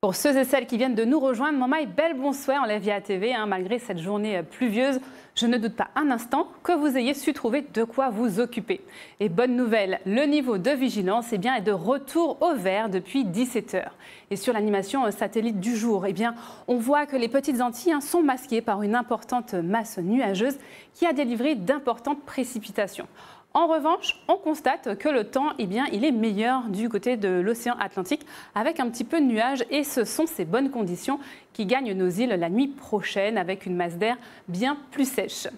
Pour ceux et celles qui viennent de nous rejoindre, Mamaï, bel bonsoir en la TV, hein, malgré cette journée euh, pluvieuse. Je ne doute pas un instant que vous ayez su trouver de quoi vous occuper. Et bonne nouvelle, le niveau de vigilance eh bien, est de retour au vert depuis 17 heures. Et sur l'animation euh, satellite du jour, eh bien, on voit que les petites Antilles hein, sont masquées par une importante masse nuageuse qui a délivré d'importantes précipitations. En revanche, on constate que le temps, eh bien, il est meilleur du côté de l'océan Atlantique avec un petit peu de nuages et ce sont ces bonnes conditions qui gagnent nos îles la nuit prochaine avec une masse d'air bien plus sèche.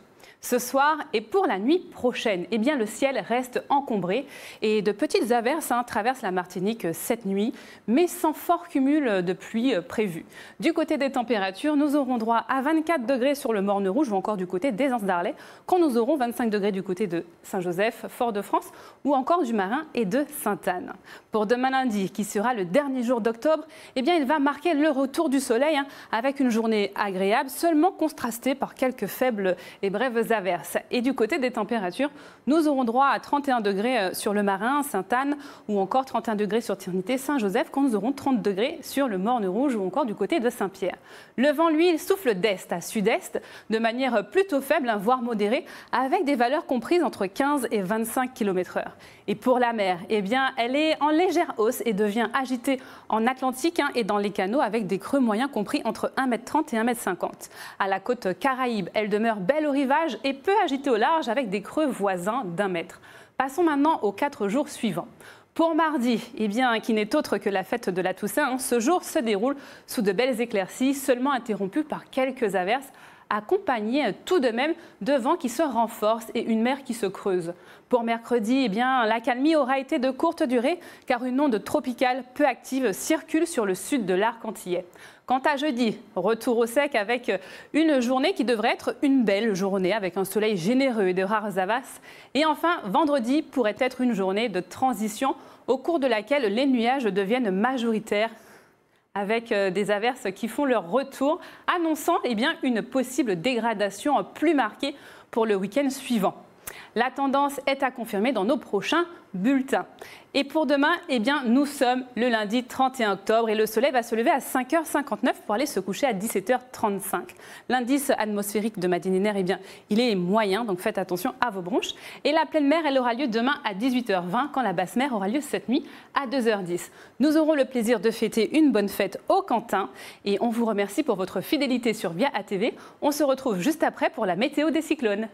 Ce soir et pour la nuit prochaine, eh bien, le ciel reste encombré et de petites averses hein, traversent la Martinique cette nuit, mais sans fort cumul de pluie prévu. Du côté des températures, nous aurons droit à 24 degrés sur le Morne Rouge ou encore du côté des Anse d'Arlet, quand nous aurons 25 degrés du côté de Saint-Joseph, Fort-de-France ou encore du Marin et de Sainte-Anne. Pour demain lundi, qui sera le dernier jour d'octobre, eh bien, il va marquer le retour du soleil hein, avec une journée agréable, seulement contrastée par quelques faibles et brèves averses. Et du côté des températures, nous aurons droit à 31 degrés euh, sur le Marin, Sainte-Anne, ou encore 31 degrés sur ternité Saint-Joseph, quand nous aurons 30 degrés sur le Morne-Rouge ou encore du côté de Saint-Pierre. Le vent, lui, souffle d'est à sud-est, de manière plutôt faible, hein, voire modérée, avec des valeurs comprises entre 15 et 25 km/h. Et pour la mer, eh bien, elle est en légère hausse et devient agitée en Atlantique hein, et dans les canaux avec des creux moyens compris entre 1 m et 1,50 m 50 À la côte caraïbe, elle demeure belle au rivage et peu agité au large avec des creux voisins d'un mètre. Passons maintenant aux quatre jours suivants. Pour mardi, eh bien, qui n'est autre que la fête de la Toussaint, hein, ce jour se déroule sous de belles éclaircies, seulement interrompues par quelques averses accompagné euh, tout de même de vents qui se renforcent et une mer qui se creuse. Pour mercredi, eh bien, l'accalmie aura été de courte durée car une onde tropicale peu active circule sur le sud de l'arc antillais. Quant à jeudi, retour au sec avec euh, une journée qui devrait être une belle journée avec un soleil généreux et de rares averses. Et enfin, vendredi pourrait être une journée de transition au cours de laquelle les nuages deviennent majoritaires avec euh, des averses qui font leur retour, annonçant eh bien, une possible dégradation plus marquée pour le week-end suivant. La tendance est à confirmer dans nos prochains bulletins. Et pour demain, eh bien, nous sommes le lundi 31 octobre et le soleil va se lever à 5h59 pour aller se coucher à 17h35. L'indice atmosphérique de Madininaire, eh bien, il est moyen, donc faites attention à vos bronches. Et la pleine mer, elle aura lieu demain à 18h20 quand la basse mer aura lieu cette nuit à 2h10. Nous aurons le plaisir de fêter une bonne fête au cantin et on vous remercie pour votre fidélité sur Via ATV. On se retrouve juste après pour la météo des cyclones.